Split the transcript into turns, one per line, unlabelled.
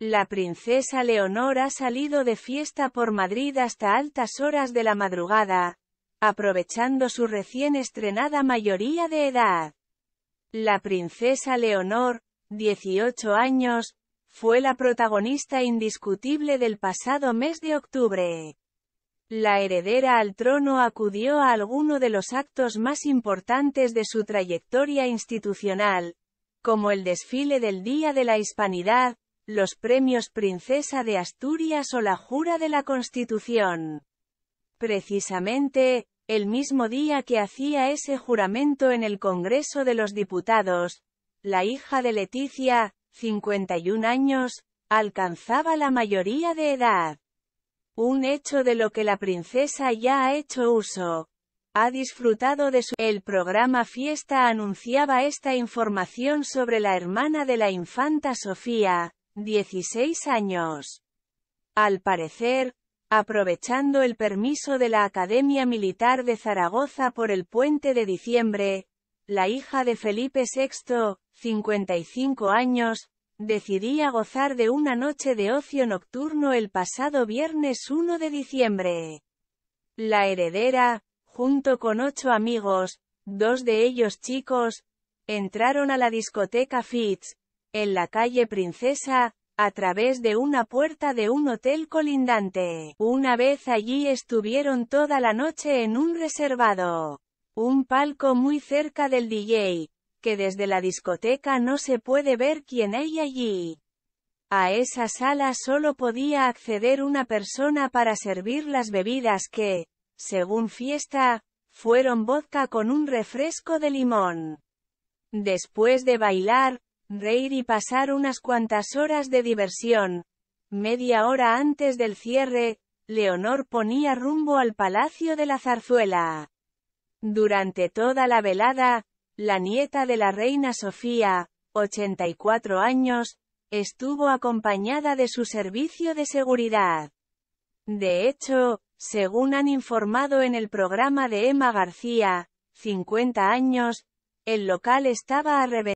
La princesa Leonor ha salido de fiesta por Madrid hasta altas horas de la madrugada, aprovechando su recién estrenada mayoría de edad. La princesa Leonor, 18 años, fue la protagonista indiscutible del pasado mes de octubre. La heredera al trono acudió a alguno de los actos más importantes de su trayectoria institucional, como el desfile del Día de la Hispanidad, los premios Princesa de Asturias o la Jura de la Constitución. Precisamente, el mismo día que hacía ese juramento en el Congreso de los Diputados, la hija de Leticia, 51 años, alcanzaba la mayoría de edad. Un hecho de lo que la princesa ya ha hecho uso. Ha disfrutado de su... El programa Fiesta anunciaba esta información sobre la hermana de la infanta Sofía, 16 años. Al parecer, aprovechando el permiso de la Academia Militar de Zaragoza por el puente de diciembre, la hija de Felipe VI, 55 años, decidía gozar de una noche de ocio nocturno el pasado viernes 1 de diciembre. La heredera, junto con ocho amigos, dos de ellos chicos, entraron a la discoteca Fitz, en la calle Princesa, a través de una puerta de un hotel colindante. Una vez allí estuvieron toda la noche en un reservado. Un palco muy cerca del DJ, que desde la discoteca no se puede ver quién hay allí. A esa sala solo podía acceder una persona para servir las bebidas que, según fiesta, fueron vodka con un refresco de limón. Después de bailar, reír y pasar unas cuantas horas de diversión. Media hora antes del cierre, Leonor ponía rumbo al Palacio de la Zarzuela. Durante toda la velada, la nieta de la reina Sofía, 84 años, estuvo acompañada de su servicio de seguridad. De hecho, según han informado en el programa de Emma García, 50 años, el local estaba a